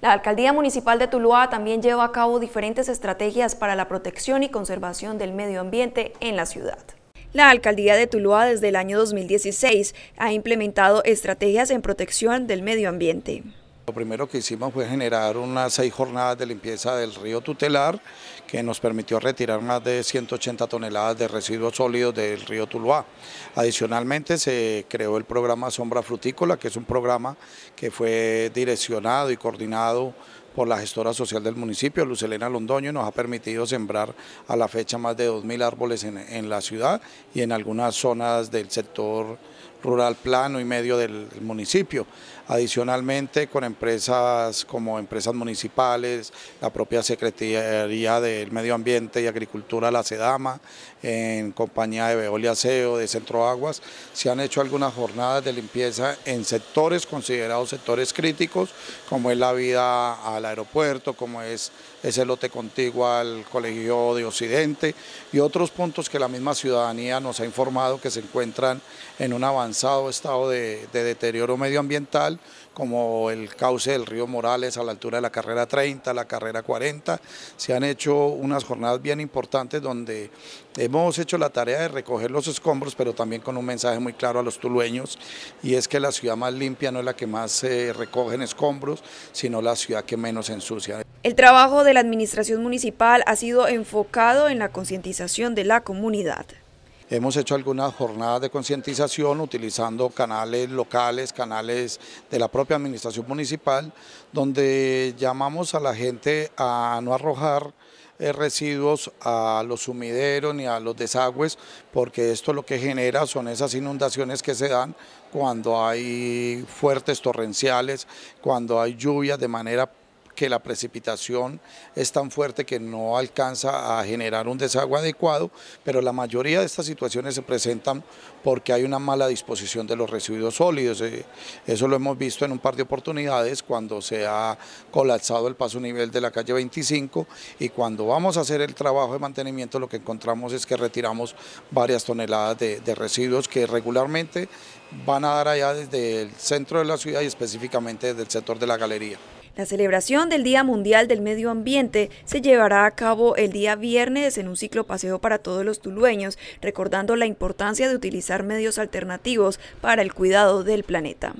La Alcaldía Municipal de Tuluá también lleva a cabo diferentes estrategias para la protección y conservación del medio ambiente en la ciudad. La Alcaldía de Tuluá desde el año 2016 ha implementado estrategias en protección del medio ambiente. Lo primero que hicimos fue generar unas seis jornadas de limpieza del río tutelar que nos permitió retirar más de 180 toneladas de residuos sólidos del río Tuluá. Adicionalmente se creó el programa Sombra Frutícola, que es un programa que fue direccionado y coordinado por la gestora social del municipio, Lucelena Londoño, nos ha permitido sembrar a la fecha más de 2.000 árboles en, en, la ciudad y en algunas zonas del sector rural plano y medio del municipio. Adicionalmente, con empresas como empresas municipales, la propia Secretaría del Medio Ambiente y Agricultura, la SEDAMA, en compañía de Veolia Aseo, de Centro Aguas, se han hecho algunas jornadas de limpieza en sectores considerados sectores críticos, como es la vida a aeropuerto, como es ese lote contiguo al Colegio de Occidente y otros puntos que la misma ciudadanía nos ha informado que se encuentran en un avanzado estado de, deterioro medioambiental, como el cauce del río Morales a la altura de la carrera 30, la carrera 40. Se han hecho unas jornadas bien importantes donde hemos hecho la tarea de recoger los escombros, pero también con un mensaje muy claro a los tulueños, y es que la ciudad más limpia no es la que más se eh, recogen escombros, sino la ciudad que menos el trabajo de la administración municipal ha sido enfocado en la concientización de la comunidad. Hemos hecho algunas jornadas de concientización utilizando canales locales, canales de la propia administración municipal, donde llamamos a la gente a no arrojar eh, residuos a los sumideros ni a los desagües, porque esto lo que genera son esas inundaciones que se dan cuando hay fuertes torrenciales, cuando hay lluvias de manera que la precipitación es tan fuerte que no alcanza a generar un desagüe adecuado, pero la mayoría de estas situaciones se presentan porque hay una mala disposición de los residuos sólidos. Eh, eso lo hemos visto en un par de oportunidades cuando se ha colapsado el paso nivel de la calle 25 y cuando vamos a hacer el trabajo de mantenimiento lo que encontramos es que retiramos varias toneladas de, de residuos que regularmente van a dar allá desde el centro de la ciudad y específicamente desde el sector de la galería. La celebración del Día Mundial del Medio Ambiente se llevará a cabo el día viernes en un ciclo paseo para todos los tulueños, recordando la importancia de utilizar medios alternativos para el cuidado del planeta.